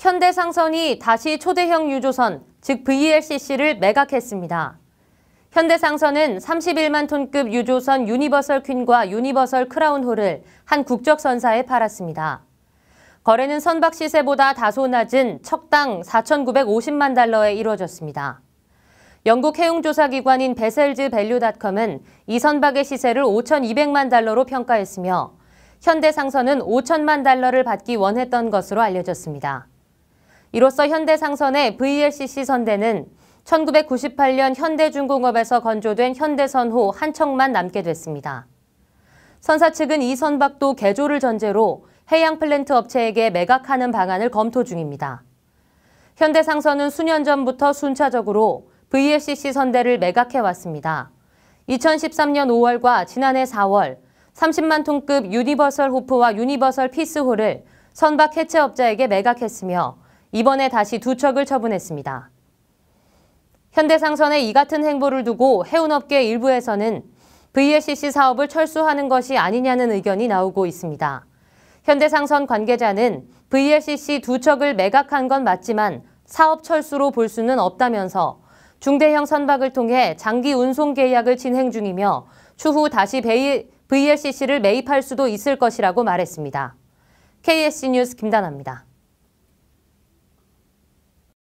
현대상선이 다시 초대형 유조선, 즉 VLCC를 매각했습니다. 현대상선은 31만 톤급 유조선 유니버설 퀸과 유니버설 크라운호를 한 국적선사에 팔았습니다. 거래는 선박 시세보다 다소 낮은 척당 4,950만 달러에 이루졌습니다 영국 해용조사기관인 베셀즈 밸류닷컴은 이 선박의 시세를 5,200만 달러로 평가했으며 현대상선은 5천만 달러를 받기 원했던 것으로 알려졌습니다. 이로써 현대상선의 VLCC 선대는 1998년 현대중공업에서 건조된 현대선호 한 척만 남게 됐습니다. 선사 측은 이 선박도 개조를 전제로 해양 플랜트 업체에게 매각하는 방안을 검토 중입니다. 현대상선은 수년 전부터 순차적으로 VLCC 선대를 매각해왔습니다. 2013년 5월과 지난해 4월 30만 톤급 유니버설 호프와 유니버설 피스홀을 선박 해체업자에게 매각했으며 이번에 다시 두 척을 처분했습니다. 현대상선의 이 같은 행보를 두고 해운업계 일부에서는 VLCC 사업을 철수하는 것이 아니냐는 의견이 나오고 있습니다. 현대상선 관계자는 VLCC 두 척을 매각한 건 맞지만 사업 철수로 볼 수는 없다면서 중대형 선박을 통해 장기 운송 계약을 진행 중이며 추후 다시 VLCC를 매입할 수도 있을 것이라고 말했습니다. KSC 뉴스 김단아입니다.